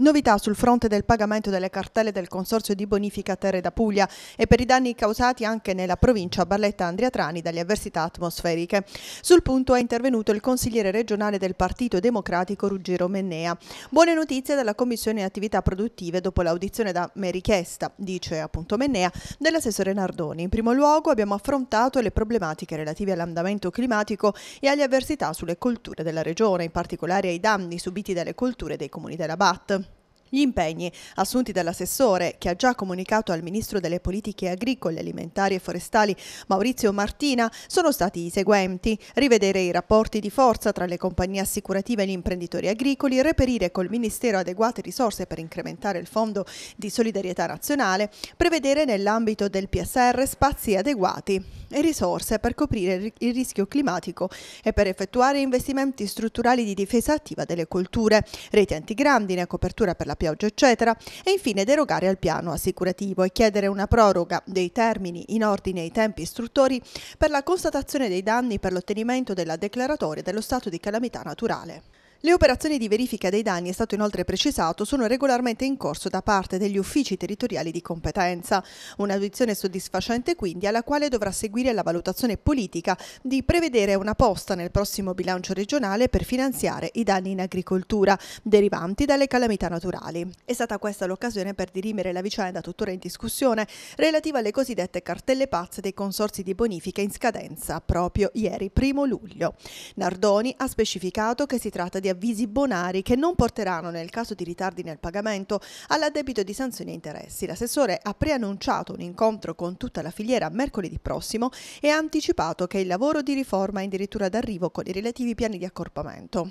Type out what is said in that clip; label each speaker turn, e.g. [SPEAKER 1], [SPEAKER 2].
[SPEAKER 1] Novità sul fronte del pagamento delle cartelle del Consorzio di Bonifica Terre da Puglia e per i danni causati anche nella provincia Barletta Andriatrani dalle avversità atmosferiche. Sul punto è intervenuto il consigliere regionale del Partito Democratico Ruggero Mennea. Buone notizie dalla Commissione Attività Produttive dopo l'audizione da me richiesta, dice appunto Mennea, dell'assessore Nardoni. In primo luogo abbiamo affrontato le problematiche relative all'andamento climatico e alle avversità sulle colture della regione, in particolare ai danni subiti dalle colture dei comuni della BAT. Gli impegni assunti dall'assessore, che ha già comunicato al ministro delle politiche agricole, alimentari e forestali Maurizio Martina, sono stati i seguenti. Rivedere i rapporti di forza tra le compagnie assicurative e gli imprenditori agricoli, reperire col ministero adeguate risorse per incrementare il fondo di solidarietà nazionale, prevedere nell'ambito del PSR spazi adeguati e risorse per coprire il rischio climatico e per effettuare investimenti strutturali di difesa attiva delle colture, reti antigrandine, copertura per la pioggia, eccetera, e infine derogare al piano assicurativo e chiedere una proroga dei termini in ordine ai tempi istruttori per la constatazione dei danni per l'ottenimento della declaratoria dello stato di calamità naturale. Le operazioni di verifica dei danni, è stato inoltre precisato, sono regolarmente in corso da parte degli uffici territoriali di competenza. Un'audizione soddisfacente quindi alla quale dovrà seguire la valutazione politica di prevedere una posta nel prossimo bilancio regionale per finanziare i danni in agricoltura derivanti dalle calamità naturali. È stata questa l'occasione per dirimere la vicenda tuttora in discussione relativa alle cosiddette cartelle pazze dei consorsi di bonifica in scadenza proprio ieri, primo luglio. Nardoni ha specificato che si tratta di avvisi bonari che non porteranno, nel caso di ritardi nel pagamento, all'addebito di sanzioni e interessi. L'assessore ha preannunciato un incontro con tutta la filiera mercoledì prossimo e ha anticipato che il lavoro di riforma è addirittura d'arrivo con i relativi piani di accorpamento.